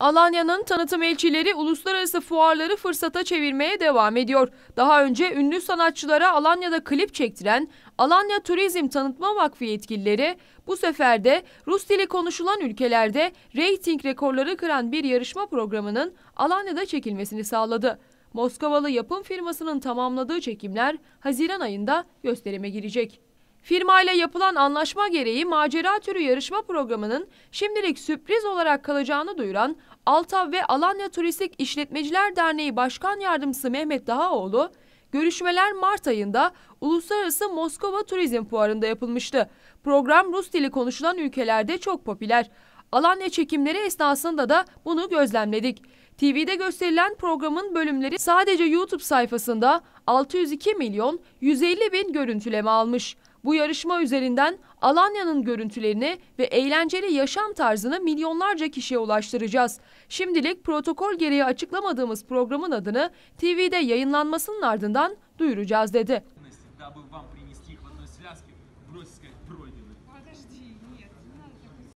Alanya'nın tanıtım elçileri uluslararası fuarları fırsata çevirmeye devam ediyor. Daha önce ünlü sanatçılara Alanya'da klip çektiren Alanya Turizm Tanıtma Vakfı yetkilileri bu sefer de Rus dili konuşulan ülkelerde reyting rekorları kıran bir yarışma programının Alanya'da çekilmesini sağladı. Moskovalı yapım firmasının tamamladığı çekimler Haziran ayında gösterime girecek. Firmayla yapılan anlaşma gereği macera türü yarışma programının şimdilik sürpriz olarak kalacağını duyuran Altav ve Alanya Turistik İşletmeciler Derneği Başkan Yardımcısı Mehmet Dahaoğlu, görüşmeler Mart ayında Uluslararası Moskova Turizm Fuarı'nda yapılmıştı. Program Rus dili konuşulan ülkelerde çok popüler. Alanya çekimleri esnasında da bunu gözlemledik. TV'de gösterilen programın bölümleri sadece YouTube sayfasında 602 milyon 150 bin görüntüleme almış. Bu yarışma üzerinden Alanya'nın görüntülerini ve eğlenceli yaşam tarzını milyonlarca kişiye ulaştıracağız. Şimdilik protokol gereği açıklamadığımız programın adını TV'de yayınlanmasının ardından duyuracağız dedi.